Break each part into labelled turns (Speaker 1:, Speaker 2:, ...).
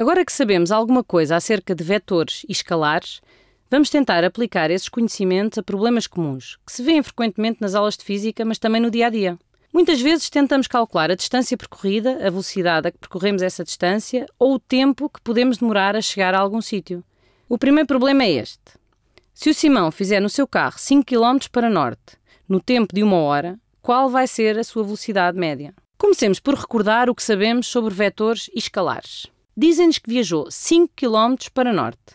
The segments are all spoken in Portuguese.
Speaker 1: Agora que sabemos alguma coisa acerca de vetores e escalares, vamos tentar aplicar esses conhecimentos a problemas comuns, que se vêem frequentemente nas aulas de física, mas também no dia a dia. Muitas vezes tentamos calcular a distância percorrida, a velocidade a que percorremos essa distância ou o tempo que podemos demorar a chegar a algum sítio. O primeiro problema é este. Se o Simão fizer no seu carro 5 km para norte, no tempo de uma hora, qual vai ser a sua velocidade média? Comecemos por recordar o que sabemos sobre vetores e escalares. Dizem-nos que viajou 5 km para norte.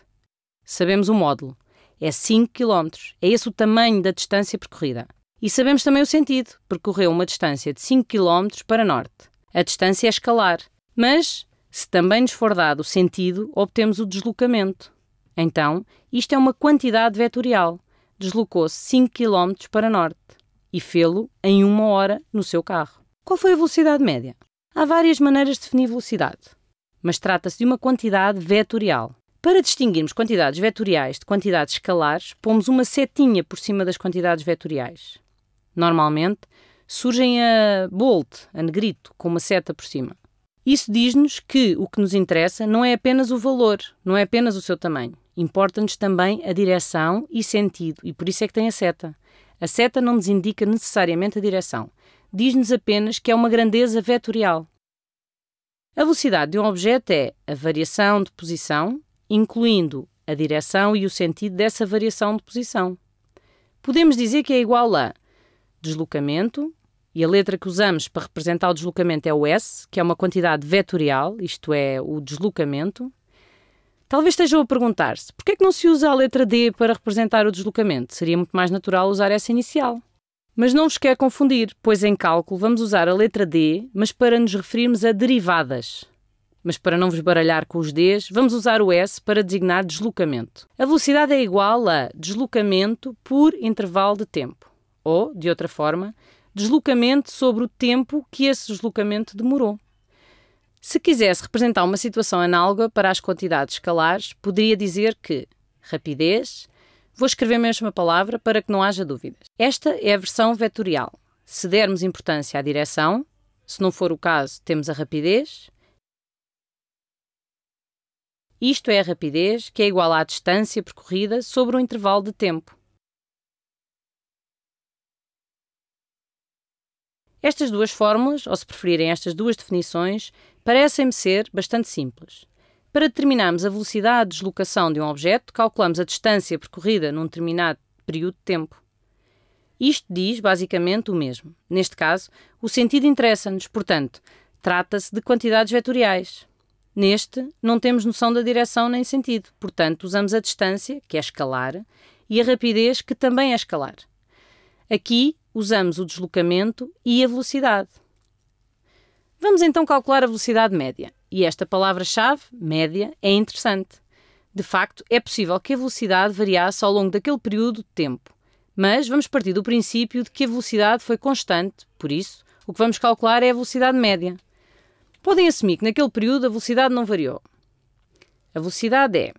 Speaker 1: Sabemos o módulo. É 5 km. É esse o tamanho da distância percorrida. E sabemos também o sentido. Percorreu uma distância de 5 km para norte. A distância é escalar. Mas, se também nos for dado o sentido, obtemos o deslocamento. Então, isto é uma quantidade vetorial. Deslocou-se 5 km para norte e fê-lo em uma hora no seu carro. Qual foi a velocidade média? Há várias maneiras de definir velocidade mas trata-se de uma quantidade vetorial. Para distinguirmos quantidades vetoriais de quantidades escalares, pomos uma setinha por cima das quantidades vetoriais. Normalmente, surgem a bold, a negrito, com uma seta por cima. Isso diz-nos que o que nos interessa não é apenas o valor, não é apenas o seu tamanho. Importa-nos também a direção e sentido, e por isso é que tem a seta. A seta não nos indica necessariamente a direção, diz-nos apenas que é uma grandeza vetorial. A velocidade de um objeto é a variação de posição, incluindo a direção e o sentido dessa variação de posição. Podemos dizer que é igual a deslocamento, e a letra que usamos para representar o deslocamento é o S, que é uma quantidade vetorial, isto é, o deslocamento. Talvez estejam a perguntar-se, por é que não se usa a letra D para representar o deslocamento? Seria muito mais natural usar essa inicial. Mas não vos quer confundir, pois em cálculo vamos usar a letra D, mas para nos referirmos a derivadas. Mas para não vos baralhar com os Ds, vamos usar o S para designar deslocamento. A velocidade é igual a deslocamento por intervalo de tempo. Ou, de outra forma, deslocamento sobre o tempo que esse deslocamento demorou. Se quisesse representar uma situação análoga para as quantidades escalares, poderia dizer que rapidez Vou escrever mesmo a palavra para que não haja dúvidas. Esta é a versão vetorial. Se dermos importância à direção, se não for o caso, temos a rapidez. Isto é a rapidez, que é igual à distância percorrida sobre um intervalo de tempo. Estas duas fórmulas, ou se preferirem estas duas definições, parecem-me ser bastante simples. Para determinarmos a velocidade de deslocação de um objeto, calculamos a distância percorrida num determinado período de tempo. Isto diz basicamente o mesmo. Neste caso, o sentido interessa-nos, portanto, trata-se de quantidades vetoriais. Neste, não temos noção da direção nem sentido, portanto, usamos a distância, que é escalar, e a rapidez, que também é escalar. Aqui, usamos o deslocamento e a velocidade. Vamos então calcular a velocidade média. E esta palavra-chave, média, é interessante. De facto, é possível que a velocidade variasse ao longo daquele período de tempo. Mas vamos partir do princípio de que a velocidade foi constante, por isso, o que vamos calcular é a velocidade média. Podem assumir que naquele período a velocidade não variou. A velocidade é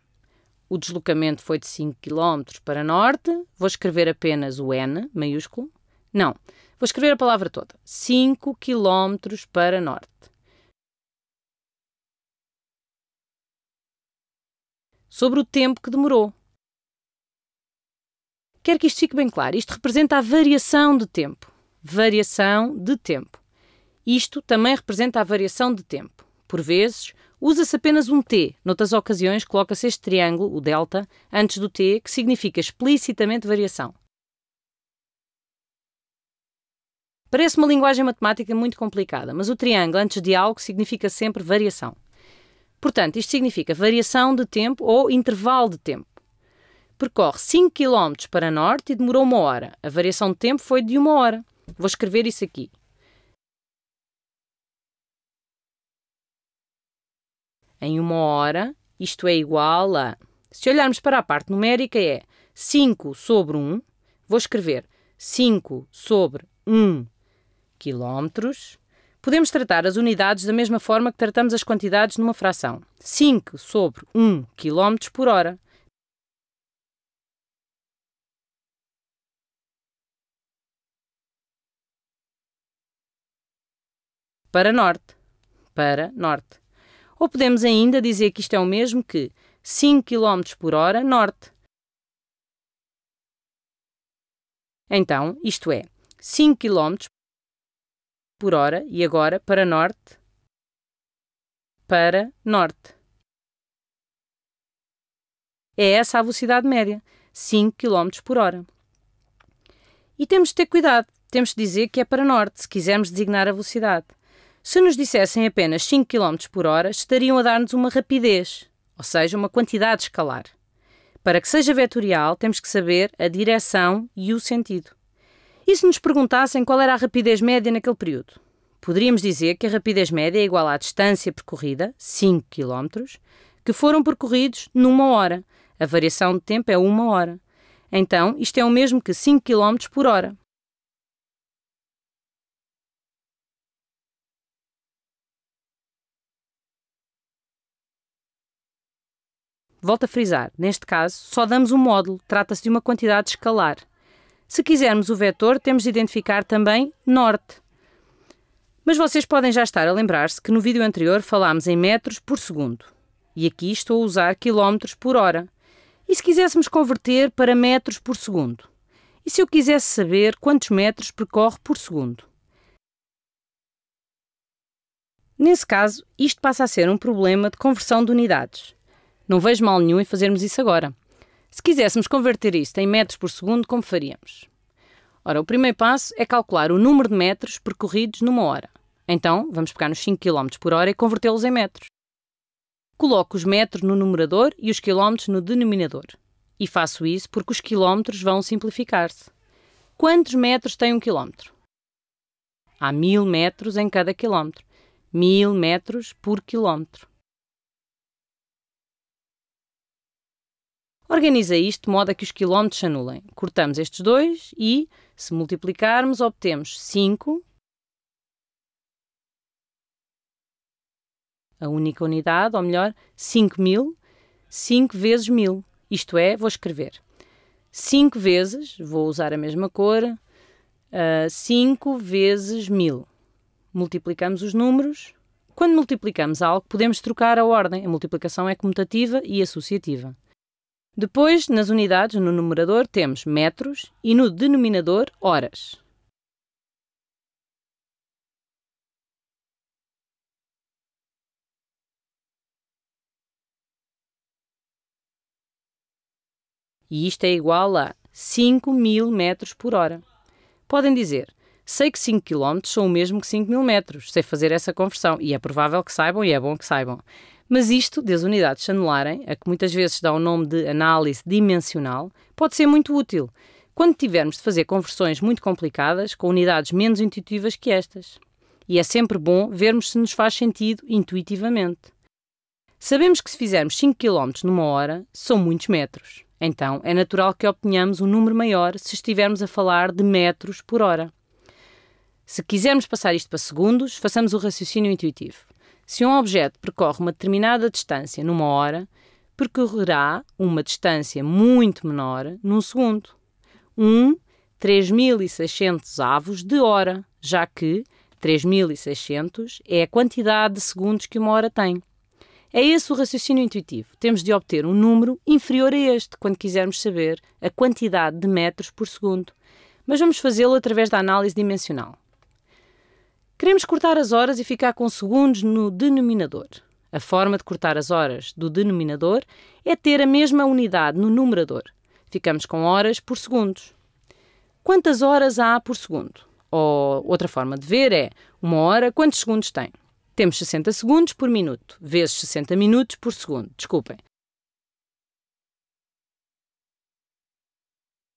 Speaker 1: o deslocamento foi de 5 km para norte, vou escrever apenas o N maiúsculo. Não, vou escrever a palavra toda. 5 km para norte. sobre o tempo que demorou. Quero que isto fique bem claro. Isto representa a variação de tempo. Variação de tempo. Isto também representa a variação de tempo. Por vezes, usa-se apenas um T. Noutras ocasiões, coloca-se este triângulo, o delta, antes do T, que significa explicitamente variação. Parece uma linguagem matemática muito complicada, mas o triângulo antes de algo significa sempre variação. Portanto, isto significa variação de tempo ou intervalo de tempo. Percorre 5 km para norte e demorou uma hora. A variação de tempo foi de uma hora. Vou escrever isso aqui. Em uma hora, isto é igual a. Se olharmos para a parte numérica, é 5 sobre 1. Vou escrever 5 sobre 1 quilómetros Podemos tratar as unidades da mesma forma que tratamos as quantidades numa fração. 5 sobre 1 km por hora. Para norte. Para norte. Ou podemos ainda dizer que isto é o mesmo que 5 km por hora norte. Então, isto é 5 km por hora e agora para norte, para norte. É essa a velocidade média, 5 km por hora. E temos de ter cuidado, temos de dizer que é para norte, se quisermos designar a velocidade. Se nos dissessem apenas 5 km por hora, estariam a dar-nos uma rapidez, ou seja, uma quantidade escalar. Para que seja vetorial, temos que saber a direção e o sentido. E se nos perguntassem qual era a rapidez média naquele período? Poderíamos dizer que a rapidez média é igual à distância percorrida, 5 km, que foram percorridos numa hora. A variação de tempo é uma hora. Então, isto é o mesmo que 5 km por hora. Volto a frisar, neste caso, só damos um módulo, trata-se de uma quantidade escalar. Se quisermos o vetor, temos de identificar também norte. Mas vocês podem já estar a lembrar-se que no vídeo anterior falámos em metros por segundo. E aqui estou a usar quilómetros por hora. E se quiséssemos converter para metros por segundo? E se eu quisesse saber quantos metros percorre por segundo? Nesse caso, isto passa a ser um problema de conversão de unidades. Não vejo mal nenhum em fazermos isso agora. Se quiséssemos converter isto em metros por segundo, como faríamos? Ora, o primeiro passo é calcular o número de metros percorridos numa hora. Então, vamos pegar nos 5 km por hora e convertê-los em metros. Coloco os metros no numerador e os quilómetros no denominador. E faço isso porque os quilómetros vão simplificar-se. Quantos metros tem um quilómetro? Há mil metros em cada quilómetro. Mil metros por quilómetro. Organiza isto de modo a que os quilómetros se anulem. Cortamos estes dois e, se multiplicarmos, obtemos 5. A única unidade, ou melhor, 5 mil, 5 vezes 1000. Isto é, vou escrever 5 vezes, vou usar a mesma cor, 5 uh, ah, vezes 1000. Multiplicamos os números. Quando multiplicamos algo, podemos trocar a ordem. A multiplicação é comutativa e associativa. Depois, nas unidades, no numerador, temos metros e no denominador, horas. E isto é igual a 5.000 mil metros por hora. Podem dizer, sei que 5 km são o mesmo que 5.000 mil metros, sei fazer essa conversão, e é provável que saibam e é bom que saibam. Mas isto, das unidades chanelarem, a que muitas vezes dá o nome de análise dimensional, pode ser muito útil quando tivermos de fazer conversões muito complicadas com unidades menos intuitivas que estas. E é sempre bom vermos se nos faz sentido intuitivamente. Sabemos que se fizermos 5 km numa hora, são muitos metros. Então, é natural que obtenhamos um número maior se estivermos a falar de metros por hora. Se quisermos passar isto para segundos, façamos o raciocínio intuitivo. Se um objeto percorre uma determinada distância numa hora, percorrerá uma distância muito menor num segundo. 1 um, 3.600 avos de hora, já que 3.600 é a quantidade de segundos que uma hora tem. É esse o raciocínio intuitivo. Temos de obter um número inferior a este quando quisermos saber a quantidade de metros por segundo. Mas vamos fazê-lo através da análise dimensional. Queremos cortar as horas e ficar com segundos no denominador. A forma de cortar as horas do denominador é ter a mesma unidade no numerador. Ficamos com horas por segundos. Quantas horas há por segundo? Ou outra forma de ver é uma hora, quantos segundos tem? Temos 60 segundos por minuto, vezes 60 minutos por segundo. Desculpem.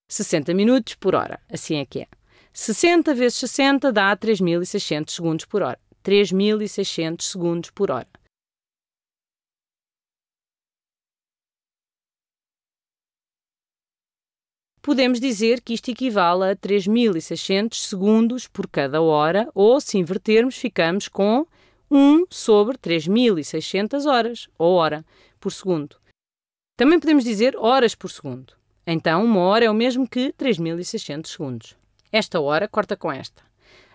Speaker 1: 60 minutos por hora, assim é que é. 60 vezes 60 dá 3.600 segundos por hora. 3.600 segundos por hora. Podemos dizer que isto equivale a 3.600 segundos por cada hora, ou se invertermos, ficamos com 1 sobre 3.600 horas, ou hora, por segundo. Também podemos dizer horas por segundo. Então, uma hora é o mesmo que 3.600 segundos. Esta hora corta com esta.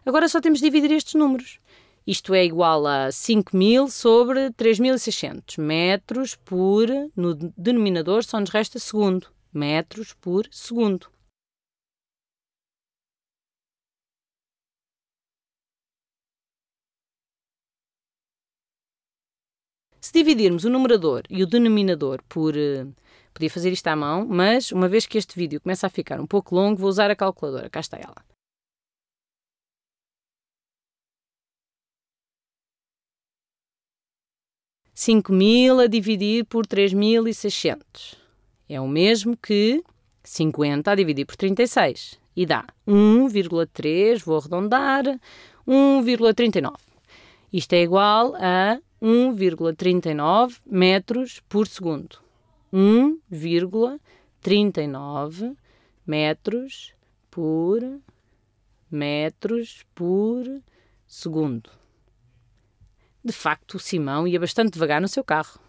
Speaker 1: Agora só temos de dividir estes números. Isto é igual a 5.000 sobre 3.600 metros por. No denominador só nos resta segundo. Metros por segundo. Se dividirmos o numerador e o denominador por eh, Podia fazer isto à mão, mas uma vez que este vídeo começa a ficar um pouco longo, vou usar a calculadora. Cá está ela. Cinco mil a dividir por três mil e seiscentos é o mesmo que 50 a dividir por 36 e dá 1,3, vou arredondar, 1,39. Isto é igual a 1,39 metros por segundo. 1,39 metros por metros por segundo. De facto, o Simão ia bastante devagar no seu carro.